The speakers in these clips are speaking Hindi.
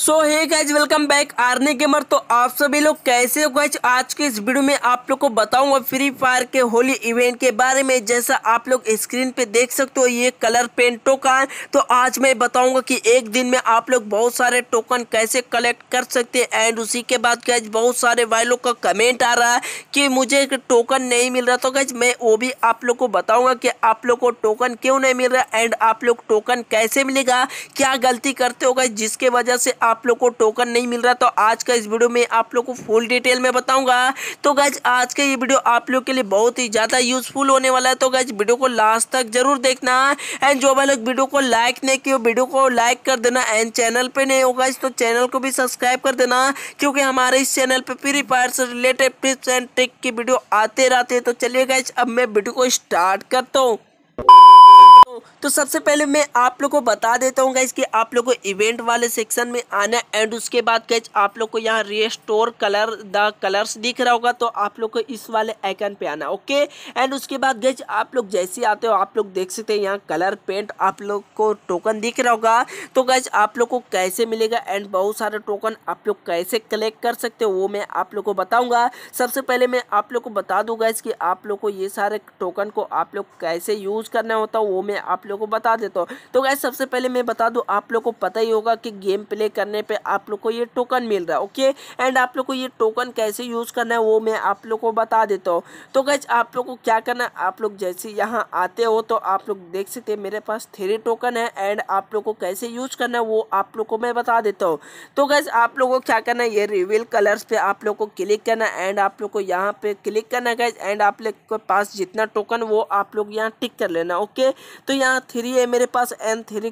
सो hey guys welcome back Arni gamer तो आप सभी लोग कैसे हो गाइज आज के इस वीडियो में आप लोग को बताऊंगा फ्री फायर के होली इवेंट के बारे में जैसा आप लोग स्क्रीन पे देख सकते हो ये कलर पेन टोकन है तो आज मैं बताऊंगा कि एक दिन में आप लोग बहुत सारे टोकन कैसे कलेक्ट कर सकते हैं एंड उसी के बाद गैज बहुत सारे भाई लोग का कमेंट आ रहा है कि मुझे टोकन नहीं मिल रहा तो गैज मैं वो भी आप लोग को बताऊँगा कि आप लोग को टोकन क्यों नहीं मिल रहा एंड आप लोग टोकन कैसे मिलेगा क्या गलती करते हो गए जिसके वजह से आप लोग को टोकन नहीं मिल रहा तो आज का इस वीडियो में आप लोग को फुल डिटेल में बताऊंगा तो गज आज का ये वीडियो आप लोग के लिए बहुत ही ज़्यादा यूजफुल होने वाला है तो गज वीडियो को लास्ट तक जरूर देखना एंड जो भाई लोग वीडियो को लाइक नहीं किए वीडियो को लाइक कर देना एंड चैनल पर नहीं होगा तो चैनल को भी सब्सक्राइब कर देना क्योंकि हमारे इस चैनल पर फ्री फायर से रिलेटेड टिप्स एंड ट्रिक की वीडियो आते रहते हैं तो चलिए गज अब मैं वीडियो को स्टार्ट करता हूँ तो सबसे पहले मैं आप लोगों को बता देता हूँ गाइज कि आप लोगों को इवेंट वाले सेक्शन में आना एंड उसके बाद गैस आप लोगों को यहाँ रिस्टोर कलर द कलर्स दिख रहा होगा तो आप लोगों को इस वाले आइकन पे आना ओके एंड उसके बाद गैस आप लोग जैसे आते हो आप लोग देख सकते हैं यहाँ कलर पेंट आप लोग को टोकन दिख रहा होगा तो गैस आप लोग को कैसे मिलेगा एंड बहुत सारे टोकन आप लोग कैसे कलेक्ट कर सकते हो वो मैं आप लोग को बताऊँगा सबसे पहले मैं आप लोग को बता दूँ गैस कि आप लोग को ये सारे टोकन को आप लोग कैसे यूज़ करना होता है वो मैं मैं आप लोगों को बता देता हूँ तो गैस सबसे पहले मैं बता दूँ आप लोग को पता ही होगा कि गेम प्ले करने पर आप लोग को ये टोकन मिल रहा है ओके एंड आप लोग को ये टोकन कैसे यूज़ करना है वो मैं आप लोग को बता देता हूँ तो गैस आप लोग को क्या करना है आप लोग जैसे यहाँ आते हो तो आप लोग देख सकते हैं मेरे पास थ्री टोकन है एंड आप लोग को कैसे यूज करना है वो आप लोग को मैं बता देता हूँ तो गैस आप लोग को क्या करना है ये रिवील कलर्स पे आप लोग को क्लिक करना है एंड आप लोग को यहाँ पे क्लिक करना है गैस एंड आप लोग के पास जितना टोकन वो आप लोग यहाँ टिक कर लेना ओके तो तो यहाँ थ्री है मेरे पास एन थ्री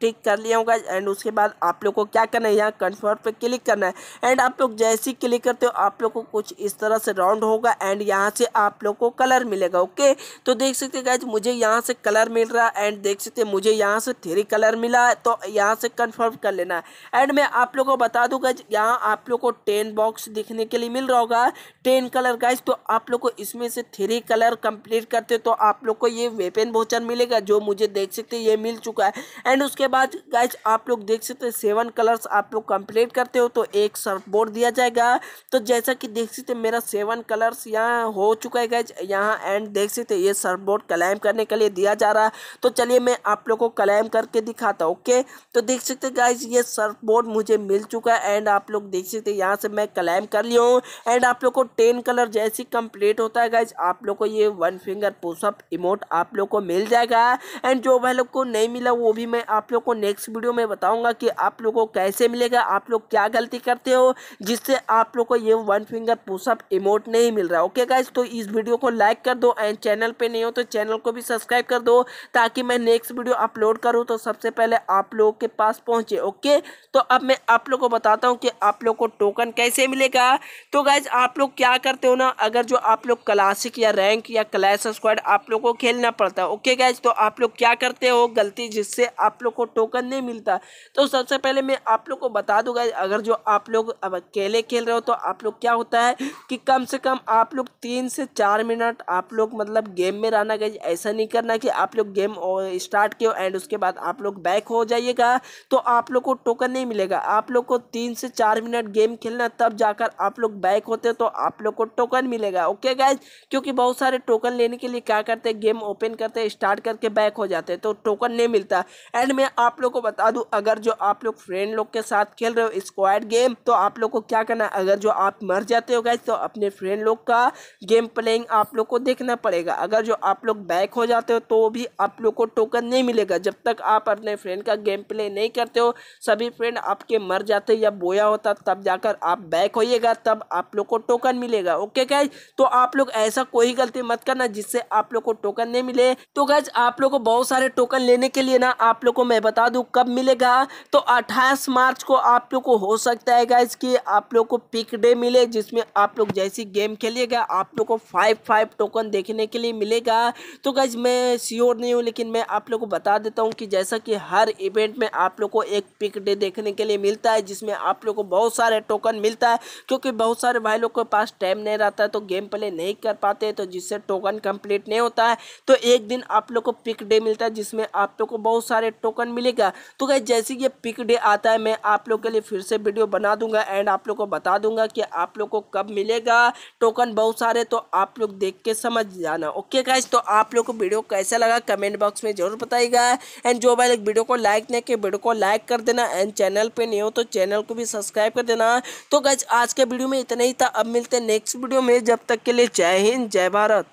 टिक कर लिया होगा एंड उसके बाद आप लोग को क्या करना है यहाँ कन्फर्म पे क्लिक करना है एंड आप लोग जैसे ही क्लिक करते हो आप लोग को कुछ इस तरह से राउंड होगा एंड यहाँ से आप लोग को कलर मिलेगा ओके तो देख सकते गए मुझे यहाँ से कलर मिल रहा है एंड देख सकते मुझे यहाँ से थ्री कलर मिला है तो यहाँ से कन्फर्म कर लेना है एंड मैं आप लोग को बता दूँ गज यहाँ आप लोग को टेन बॉक्स दिखने के लिए मिल रहा होगा टेन कलर गाइज तो आप लोग को इसमें से थ्री कलर कंप्लीट करते हो तो आप लोग को ये वेपन भोचन मिलेगा जो मुझे देख सकते ये मिल चुका है एंड उसके बाद गाइज आप लोग देख सकते हैं सेवन कलर्स आप लोग कंप्लीट करते हो तो एक सर्फ बोर्ड दिया जाएगा तो जैसा कि देख सकते हैं मेरा सेवन कलर्स यहाँ हो चुका है गाइज यहाँ एंड देख सकते हैं ये सर्फ बोर्ड क्लाइम करने के लिए दिया जा रहा है तो चलिए मैं आप लोग को क्लाइम करके दिखाता हूँ ओके तो देख सकते गाइज ये सर्फ बोर्ड मुझे मिल चुका है एंड आप लोग देख सकते यहाँ से मैं क्लाइम कर लिया हूँ एंड आप लोग को टेन कलर जैसे कंप्लीट होता है गाइज आप लोग को ये वन फिंगर पुशअप इमोट आप लोग को मिल जाएगा एंड जो भाई लोग को नहीं मिला वो भी मैं आप लोग लोग को नेक्स्ट वीडियो में बताऊंगा कि आप लोग को कैसे मिलेगा आप लोग क्या गलती करते हो जिससे आप लोग को ये वन फिंगर पुशअप इमोट नहीं मिल रहा ओके गाइज तो इस वीडियो को लाइक कर दो एंड चैनल पर नहीं हो तो चैनल को भी सब्सक्राइब कर दो ताकि मैं नेक्स्ट वीडियो अपलोड करूँ तो सबसे पहले आप लोगों के पास पहुँचे ओके तो अब मैं आप लोग को बताता हूँ कि आप लोग को टोकन कैसे मिलेगा तो गाइज आप लोग क्या करते हो ना अगर जो आप लोग क्लासिक या रैंक या क्लैश स्क्वाड आप लोग को खेलना पड़ता है ओके गाइज तो आप लोग क्या करते हो गलती जिससे आप लोग को टोकन नहीं मिलता तो सबसे पहले मैं आप लोग को बता दूंगा अगर जो आप लोग अब अकेले खेल रहे हो तो आप लोग क्या होता है कि कम से कम आप लोग तीन से चार मिनट आप लोग मतलब गेम में रहना गई ऐसा नहीं करना कि आप लोग गेम स्टार्ट किए एंड उसके बाद आप लोग बैक हो जाइएगा तो आप लोग को टोकन नहीं मिलेगा आप लोग को तीन से चार मिनट गेम खेलना तब जाकर आप लोग बैक होते तो आप लोग को टोकन मिलेगा ओके गाइज क्योंकि बहुत सारे टोकन लेने के लिए क्या करते हैं गेम ओपन करते स्टार्ट करके बैक हो जाते हैं तो टोकन नहीं मिलता एंड मैं आप लोग को बता दूं अगर जो आप लोग फ्रेंड लोग के साथ खेल रहे हो स्क्वाड गेम तो आप लोग को क्या करना है अगर जो आप मर जाते हो गाइज तो अपने फ्रेंड लोग का गेम प्लेइंग आप लोग को देखना पड़ेगा अगर जो आप लोग बैक हो जाते हो तो भी आप लोग को टोकन नहीं मिलेगा जब तक आप अपने फ्रेंड का गेम प्ले नहीं करते हो सभी फ्रेंड आपके मर जाते या बोया होता तब जाकर आप बैक होइएगा तब आप लोग को टोकन मिलेगा ओके गाइज तो आप लोग ऐसा कोई गलती मत करना जिससे आप लोग को टोकन नहीं मिले तो गाइज आप लोग को बहुत सारे टोकन लेने के लिए ना आप लोग को मैं बता दूं कब मिलेगा तो 28 मार्च को आप लोग को हो सकता है गाइज कि आप लोग को पिक डे मिले जिसमें आप लोग जैसी गेम खेलिएगा आप लोग को फाइव फाइव टोकन देखने के लिए मिलेगा तो गाइज मैं श्योर नहीं हूँ लेकिन मैं आप लोग को बता देता हूँ कि जैसा कि हर इवेंट में आप लोग को एक पिक डे देखने के लिए मिलता है जिसमें आप लोग को बहुत सारे टोकन मिलता है क्योंकि बहुत सारे भाई लोग के पास टाइम नहीं रहता है तो गेम प्ले नहीं कर पाते तो जिससे टोकन कंप्लीट नहीं होता है तो एक दिन आप लोग को पिक डे मिलता है जिसमें आप लोग को बहुत सारे टोकन मिलेगा तो गए जैसे ये पिक डे आता है मैं आप लोग के लिए फिर से वीडियो बना दूंगा एंड आप लोग को बता दूंगा कि आप लोग को कब मिलेगा टोकन बहुत सारे तो आप लोग देख के समझ जाना ओके गाइज तो आप लोग को वीडियो कैसा लगा कमेंट बॉक्स में जरूर बताइएगा एंड जो भाई वीडियो को लाइक नहीं किया वीडियो को लाइक कर देना एंड चैनल पर नहीं हो तो चैनल को भी सब्सक्राइब कर देना तो गज आज के वीडियो में इतना ही था अब मिलते हैं नेक्स्ट वीडियो में जब तक के लिए जय हिंद जय भारत